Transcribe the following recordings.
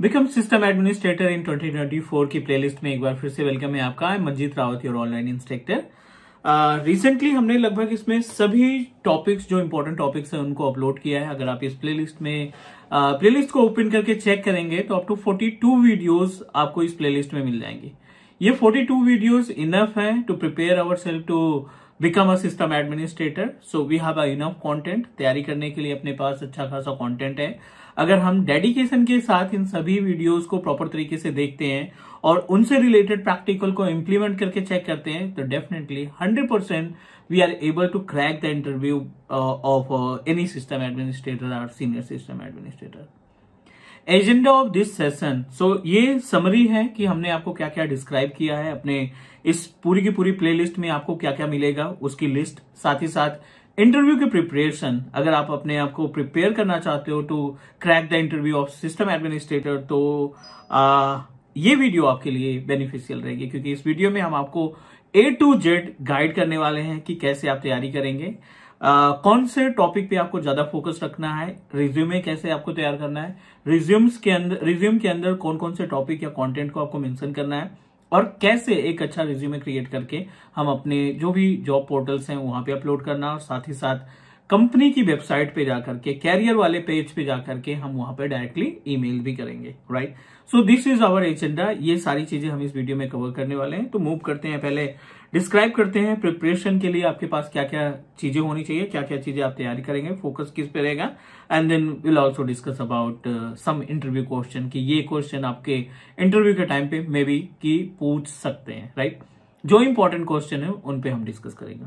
Become system administrator in 2024 की playlist में एक बार फिर से वेलकम है आपका Manjeet Rawat your online instructor recently हमने लगभग इसमें सभी टॉपिक्स जो इंपॉर्टेंट टॉपिक्स हैं उनको अपलोड किया है अगर आप इस प्लेलिस्ट में प्लेलिस्ट uh, को ओपन करके चेक करेंगे तो अप टू टू वीडियोज आपको इस प्लेलिस्ट में मिल जाएंगे ये फोर्टी टू वीडियोज इनफ है to prepare our self to become a system administrator so we have a enough content तैयारी करने के लिए अपने पास अच्छा खासा कॉन्टेंट है अगर हम डेडिकेशन के साथ इन सभी वीडियोज को प्रॉपर तरीके से देखते हैं और उनसे रिलेटेड प्रैक्टिकल को इम्प्लीमेंट करके चेक करते हैं तो definitely hundred percent we are able to crack the interview of any system administrator और senior system administrator agenda of this session so ये समरी है कि हमने आपको क्या क्या डिस्क्राइब किया है अपने इस पूरी की पूरी प्लेलिस्ट में आपको क्या क्या मिलेगा उसकी लिस्ट साथ ही साथ इंटरव्यू की प्रिपरेशन अगर आप अपने आप को प्रिपेयर करना चाहते हो to crack the interview of system administrator तो आ, ये वीडियो आपके लिए बेनिफिशियल रहेगी क्योंकि इस वीडियो में हम आपको ए टू जेड गाइड करने वाले हैं कि कैसे आप तैयारी करेंगे कौन से टॉपिक पे आपको ज्यादा फोकस रखना है रिज्यूमे कैसे आपको तैयार करना है रिज्यूम्स के अंदर रिज्यूम के अंदर कौन कौन से टॉपिक या कंटेंट को आपको मेंशन करना है और कैसे एक अच्छा रिज्यूमे क्रिएट करके हम अपने जो भी जॉब पोर्टल्स हैं वहां पे अपलोड करना और साथ ही साथ कंपनी की वेबसाइट पे जाकर के कैरियर वाले पेज पे जाकर के हम वहां पे डायरेक्टली ईमेल भी करेंगे right so this is our agenda ये सारी चीजें हम इस वीडियो में कवर करने वाले हैं तो मूव करते हैं पहले डिस्क्राइब करते हैं प्रिपरेशन के लिए आपके पास क्या क्या चीजें होनी चाहिए क्या क्या चीजें आप तैयारी करेंगे फोकस किस पे रहेगा and then will also discuss about some interview question कि ये क्वेश्चन आपके इंटरव्यू के टाइम पे मे बी की पूछ सकते हैं राइट जो इंपॉर्टेंट क्वेश्चन है उन पे हम डिस्कस करेंगे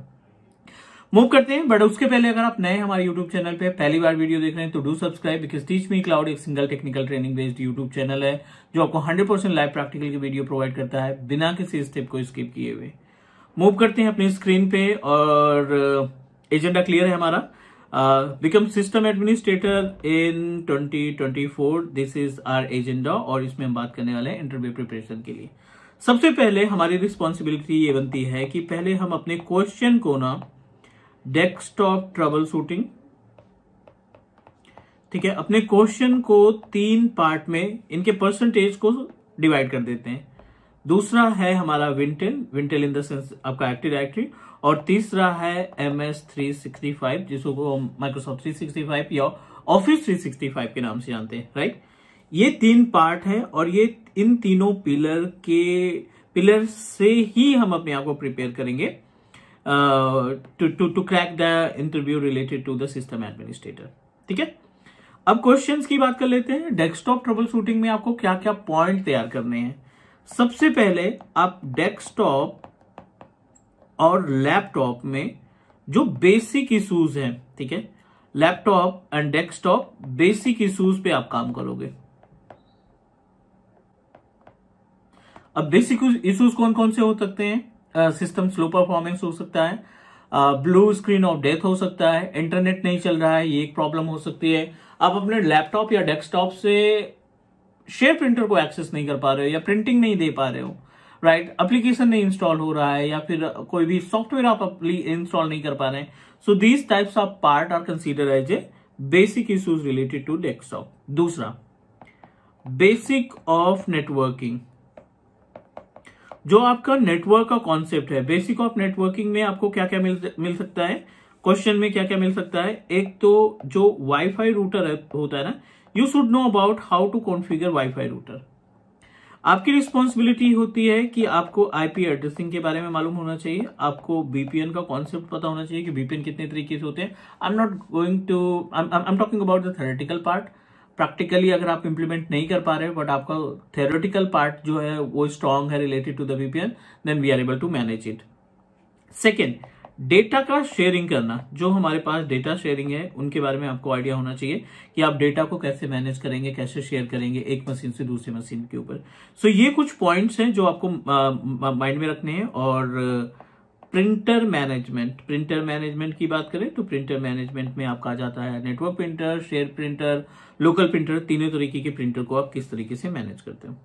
मूव करते हैं बट उसके पहले अगर आप नए हमारे यूट्यूब चैनल पे पहली बार वीडियो देख रहे हैं तो do subscribe because teach me cloud एक single technical training based YouTube channel है जो आपको 100% लाइव प्रैक्टिकल की वीडियो प्रोवाइड करता है बिना किसी स्टेप को स्किप किए हुए मूव करते हैं अपनी स्क्रीन पे और एजेंडा uh, क्लियर है हमारा become system administrator in 2024 this is our agenda और इसमें हम बात करने वाले हैं इंटरव्यू प्रिपरेशन के लिए सबसे पहले हमारी रिस्पॉन्सिबिलिटी ये बनती है कि पहले हम अपने क्वेश्चन को ना डेस्कटॉप ट्रबल शूटिंग ठीक है अपने क्वेश्चन को तीन पार्ट में इनके परसेंटेज को डिवाइड कर देते हैं दूसरा है हमारा Wintel Wintel in the sense आपका एक्टिव डायरेक्टरी और तीसरा है M S three sixty five जिसको माइक्रोसॉफ्ट थ्री सिक्सटी फाइव या ऑफिस थ्री सिक्सटी फाइव के नाम से जानते हैं राइट ये तीन पार्ट है और ये इन तीनों पिलर के पिलर से ही हम अपने आप को प्रिपेयर करेंगे to to crack the interview related to the system administrator ठीक है अब क्वेश्चंस की बात कर लेते हैं डेस्कटॉप ट्रबल शूटिंग में आपको क्या क्या पॉइंट तैयार करने हैं सबसे पहले आप डेस्कटॉप और लैपटॉप में जो बेसिक इशूज हैं ठीक है laptop and desktop basic issues पे आप काम करोगे अब बेसिक इशूज कौन कौन से हो सकते हैं सिस्टम स्लो परफॉर्मेंस हो सकता है ब्लू स्क्रीन ऑफ डेथ हो सकता है इंटरनेट नहीं चल रहा है ये एक प्रॉब्लम हो सकती है आप अपने लैपटॉप या डेस्कटॉप से शेयर प्रिंटर को एक्सेस नहीं कर पा रहे हो या प्रिंटिंग नहीं दे पा रहे हो राइट right? एप्लीकेशन नहीं इंस्टॉल हो रहा है या फिर कोई भी सॉफ्टवेयर आप इंस्टॉल नहीं कर पा रहे हैं so these types of part are consider as a basic issues related to desktop दूसरा बेसिक ऑफ नेटवर्किंग जो आपका नेटवर्क का कॉन्सेप्ट है बेसिक ऑफ नेटवर्किंग में आपको क्या क्या मिल मिल सकता है क्वेश्चन में क्या क्या मिल सकता है एक तो जो वाईफाई रूटर होता है ना you should know about how to configure wifi router आपकी रिस्पॉन्सिबिलिटी होती है कि आपको आईपी एड्रेसिंग के बारे में मालूम होना चाहिए आपको बीपीएन का कॉन्सेप्ट पता होना चाहिए कि बीपीएन कितने तरीके से होते हैं I am not going to I am talking about the theoretical part practically अगर आप इंप्लीमेंट नहीं कर पा रहे बट आपका थेरेटिकल पार्ट जो है वो स्ट्रांग है related to the VPN then we are able to manage it second data का शेयरिंग करना जो हमारे पास डेटा शेयरिंग है उनके बारे में आपको आइडिया होना चाहिए कि आप डेटा को कैसे मैनेज करेंगे कैसे शेयर करेंगे एक मशीन से दूसरे मशीन के ऊपर सो so, ये कुछ पॉइंट्स हैं जो आपको माइंड में रखने हैं और प्रिंटर मैनेजमेंट प्रिंटर मैनेजमेंट की बात करें तो प्रिंटर मैनेजमेंट में आपका आ जाता है network printer share printer local printer तीनों तरीके के प्रिंटर को आप किस तरीके से मैनेज करते हो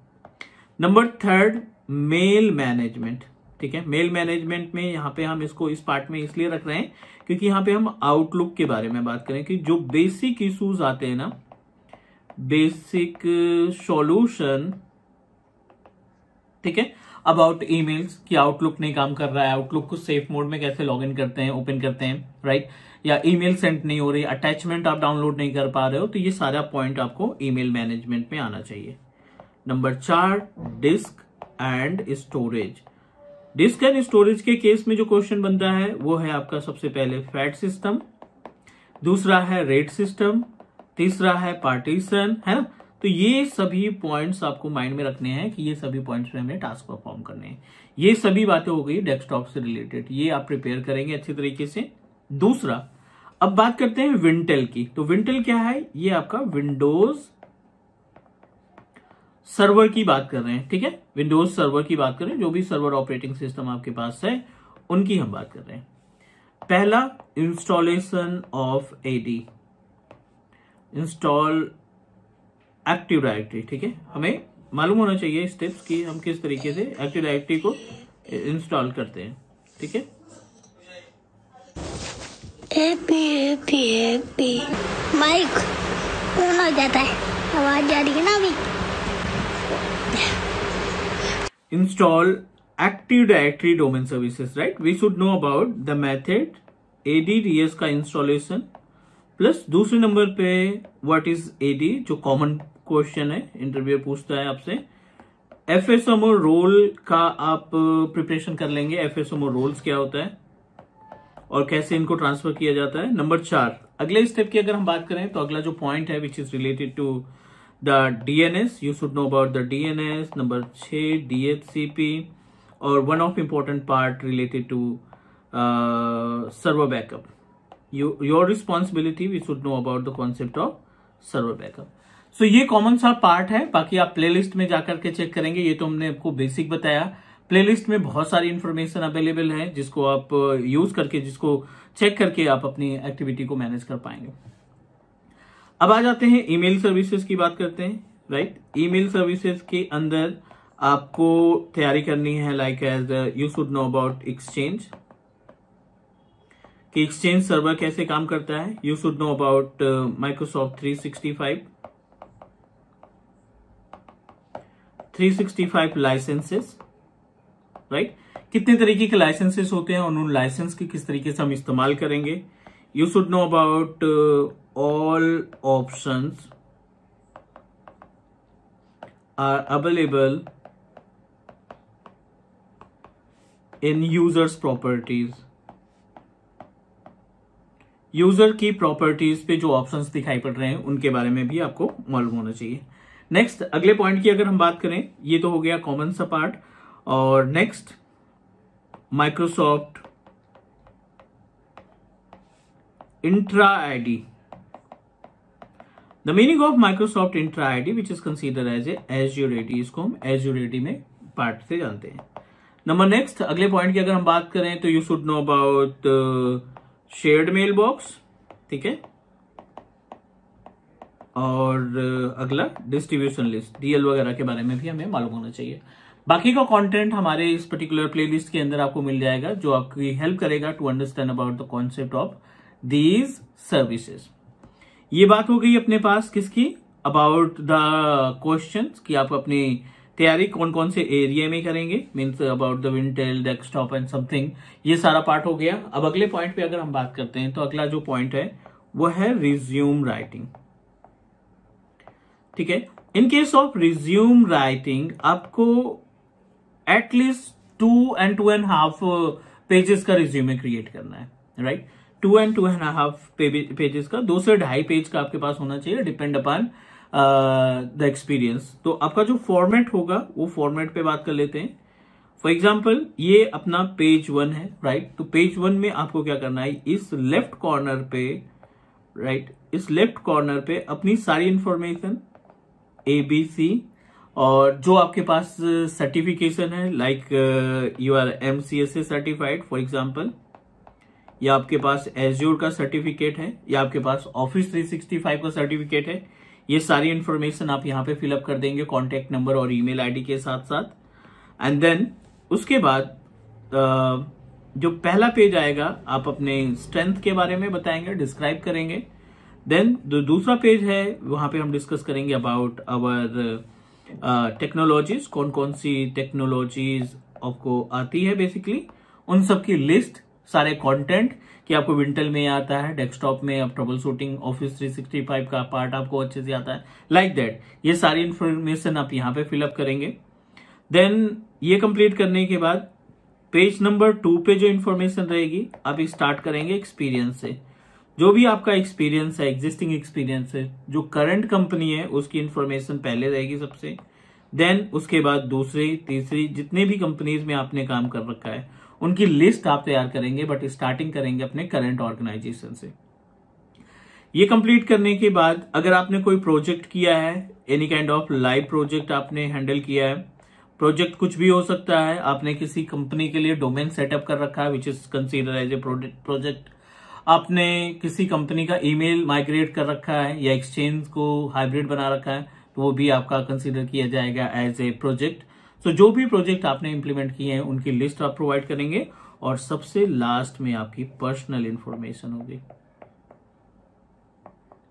नंबर थर्ड मेल मैनेजमेंट ठीक है मेल मैनेजमेंट में यहाँ पे हम इसको इस पार्ट में इसलिए रख रहे हैं क्योंकि यहाँ पे हम आउटलुक के बारे में बात करें कि जो बेसिक इशूज आते हैं ना बेसिक सॉल्यूशन uh, ठीक है अबाउट ईमेल्स कि आउटलुक नहीं काम कर रहा है आउटलुक को सेफ मोड में कैसे लॉग इन करते हैं ओपन करते हैं राइट या ईमेल सेंड नहीं हो रही अटैचमेंट आप डाउनलोड नहीं कर पा रहे हो तो ये सारा पॉइंट आपको ईमेल मैनेजमेंट में आना चाहिए नंबर चार disk and storage disk and storage के केस में जो क्वेश्चन बनता है वो है आपका सबसे पहले फैट सिस्टम दूसरा है रेट सिस्टम तीसरा है पार्टीशन है ना तो ये सभी पॉइंट्स आपको माइंड में रखने हैं कि ये सभी पॉइंट्स में हमने टास्क परफॉर्म करने हैं ये सभी बातें हो गई डेस्कटॉप से रिलेटेड ये आप प्रिपेयर करेंगे अच्छे तरीके से दूसरा अब बात करते हैं विंटेल की तो विंटेल क्या है ये आपका विंडोज सर्वर की बात कर रहे हैं ठीक है विंडोज सर्वर की बात कर रहे हैं जो भी सर्वर ऑपरेटिंग सिस्टम आपके पास है उनकी हम बात कर रहे हैं पहला installation of AD install active directory ठीक है हमें मालूम होना चाहिए स्टेप्स कि हम किस तरीके से एक्टिव डायरेक्टरी को इंस्टॉल करते हैं ठीक है माइक हो जाता है आवाज जा रही है ना अभी install Active Directory domain services, right? We should know about the method ADDS ka installation plus dusre number pe what is ad jo common question hai interviewer puchta hai आपसे एफ एस एमओ रोल का आप preparation कर लेंगे F S ammo roles और कैसे इनको transfer किया जाता है नंबर चार अगले स्टेप की अगर हम बात करें तो अगला जो पॉइंट है which is related to the DNS you should know about the DNS number 6 DHCP or one of important part related to uh, server backup you your responsibility we should know about the concept of server backup so so, ये common सा part है बाकी आप playlist में जाकर के check करेंगे ये तो हमने आपको बेसिक बताया प्लेलिस्ट में बहुत सारी इन्फॉर्मेशन अवेलेबल है जिसको आप यूज करके जिसको चेक करके आप अपनी एक्टिविटी को मैनेज कर पाएंगे अब आ जाते हैं ईमेल सर्विसेज की बात करते हैं राइट ईमेल सर्विसेज के अंदर आपको तैयारी करनी है like as you should know about exchange कि एक्सचेंज सर्वर कैसे काम करता है you should know about Microsoft 365 365 licenses right right? कितने तरीके के लाइसेंसेस होते हैं और उन लाइसेंस के किस तरीके से हम इस्तेमाल करेंगे you should know about uh, all options are available in users properties user की प्रॉपर्टीज पे जो ऑप्शंस दिखाई पड़ रहे हैं उनके बारे में भी आपको मालूम होना चाहिए नेक्स्ट अगले पॉइंट की अगर हम बात करें ये तो हो गया कॉमन सा पार्ट और next Microsoft intra ID. The meaning of Microsoft Intra ID, which is considered as a Azure AD, isko हम Azure AD में पार्ट से जानते हैं नंबर नेक्स्ट अगले पॉइंट की अगर हम बात करें तो you should know about shared mailbox ठीक है और uh, अगला डिस्ट्रीब्यूशन लिस्ट डीएल वगैरह के बारे में भी हमें मालूम होना चाहिए बाकी का कंटेंट हमारे इस पर्टिकुलर प्लेलिस्ट के अंदर आपको मिल जाएगा जो आपकी हेल्प करेगा to understand about the concept of these services ये बात हो गई अपने पास किसकी अबाउट द क्वेश्चन कि आप अपनी तैयारी कौन कौन से एरिया में करेंगे means about the Wintel desktop and something ये सारा पार्ट हो गया अब अगले पॉइंट पे अगर हम बात करते हैं तो अगला जो पॉइंट है वो है रिज्यूम राइटिंग ठीक है in case of resume writing आपको at least two and two and half pages का रिज्यूमे क्रिएट करना है right right? Two and two and half pages का दो से ढाई पेज का आपके पास होना चाहिए डिपेंड अपॉन द एक्सपीरियंस तो आपका जो फॉर्मेट होगा वो फॉर्मेट पे बात कर लेते हैं फॉर एग्जाम्पल ये अपना पेज वन है राइट right? तो पेज वन में आपको क्या करना है इस लेफ्ट कॉर्नर पे राइट right? इस लेफ्ट कॉर्नर पे अपनी सारी इंफॉर्मेशन ए बी सी और जो आपके पास सर्टिफिकेशन है like you are M C S A certified for example या आपके पास एज्योर का सर्टिफिकेट है या आपके पास ऑफिस 365 का सर्टिफिकेट है ये सारी इन्फॉर्मेशन आप यहाँ पे फिलअप कर देंगे कॉन्टेक्ट नंबर और ईमेल आईडी के साथ साथ एंड देन उसके बाद जो पहला पेज आएगा आप अपने स्ट्रेंथ के बारे में बताएंगे डिस्क्राइब करेंगे देन जो दूसरा पेज है वहां पे हम डिस्कस करेंगे अबाउट अवर टेक्नोलॉजीज कौन कौन सी टेक्नोलॉजीज आपको आती है बेसिकली उन सब की लिस्ट सारे कंटेंट कि आपको विंटल में आता है डेस्कटॉप में आप ट्रबल शूटिंग ऑफिस 365 का पार्ट आपको अच्छे से आता है लाइक like दैट ये सारी इंफॉर्मेशन आप यहाँ पे फिलअप करेंगे देन ये कंप्लीट करने के बाद पेज नंबर टू पे जो इन्फॉर्मेशन रहेगी आप स्टार्ट करेंगे एक्सपीरियंस से जो भी आपका एक्सपीरियंस है एग्जिस्टिंग एक्सपीरियंस है जो करंट कंपनी है उसकी इन्फॉर्मेशन पहले रहेगी सबसे देन उसके बाद दूसरी तीसरी जितने भी कंपनीज में आपने काम कर रखा है उनकी लिस्ट आप तैयार करेंगे बट स्टार्टिंग करेंगे अपने करंट ऑर्गेनाइजेशन से ये कंप्लीट करने के बाद अगर आपने कोई प्रोजेक्ट किया है any kind of live project आपने हैंडल किया है प्रोजेक्ट कुछ भी हो सकता है आपने किसी कंपनी के लिए डोमेन सेटअप कर रखा है which is consider as a project आपने किसी कंपनी का ईमेल माइग्रेट कर रखा है या एक्सचेंज को हाइब्रिड बना रखा है तो वो भी आपका कंसिडर किया जाएगा एज ए प्रोजेक्ट सो तो जो भी प्रोजेक्ट आपने इंप्लीमेंट किए हैं उनकी लिस्ट आप प्रोवाइड करेंगे और सबसे लास्ट में आपकी पर्सनल इंफॉर्मेशन होगी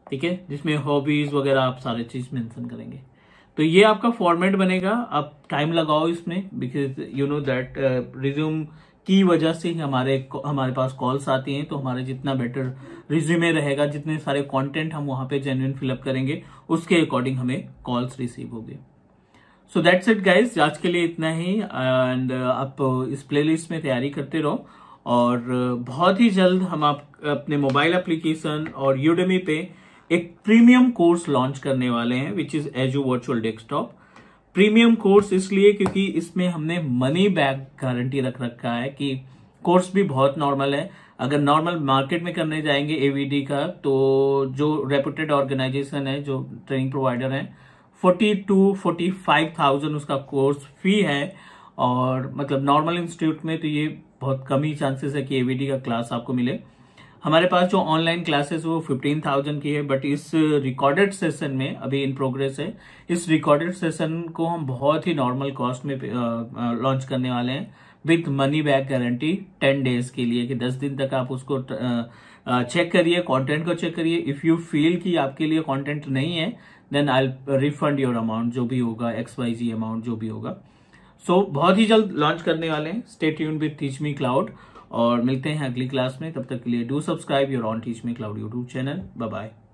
ठीक है जिसमें हॉबीज वगैरह आप सारे चीज मेंशन करेंगे तो ये आपका फॉर्मेट बनेगा आप टाइम लगाओ इसमें because you know that resume की वजह से ही हमारे हमारे पास कॉल्स आती हैं तो हमारे जितना बेटर रिज्यूमे रहेगा जितने सारे कंटेंट हम वहां पे जेन्यून फिलअप करेंगे उसके अकॉर्डिंग हमें कॉल्स रिसीव होगी सो दैट्स इट गाइज आज के लिए इतना ही एंड uh, आप uh, इस प्लेलिस्ट में तैयारी करते रहो और uh, बहुत ही जल्द हम आप अपने मोबाइल एप्लीकेशन और यूडेमी पे एक प्रीमियम कोर्स लॉन्च करने वाले हैं which is Azure virtual desktop premium course इसलिए क्योंकि इसमें हमने मनी बैक गारंटी रख रखा है कि कोर्स भी बहुत नॉर्मल है अगर नॉर्मल मार्केट में करने जाएंगे एवीडी का तो जो रेपुटेड ऑर्गेनाइजेशन है जो ट्रेनिंग प्रोवाइडर हैं forty two forty five thousand उसका कोर्स फी है और मतलब नॉर्मल इंस्टीट्यूट में तो ये बहुत कम ही चांसेस है कि एवीडी का क्लास आपको मिले हमारे पास जो ऑनलाइन क्लासेस वो फिफ्टीन थाउजेंड की है बट इस रिकॉर्डेड सेशन में अभी इन प्रोग्रेस है इस रिकॉर्डेड सेशन को हम बहुत ही नॉर्मल कॉस्ट में लॉन्च करने वाले हैं with money back guarantee ten days के लिए कि दस दिन तक आप उसको चेक करिए कंटेंट को चेक करिए इफ़ यू फील कि आपके लिए कंटेंट नहीं है then I refund your amount जो भी होगा एक्स वाई जी अमाउंट जो भी होगा सो so, बहुत ही जल्द लॉन्च करने वाले हैं stay tune with Teach me Cloud और मिलते हैं अगली क्लास में तब तक के लिए do subscribe your on Teach me Cloud YouTube channel bye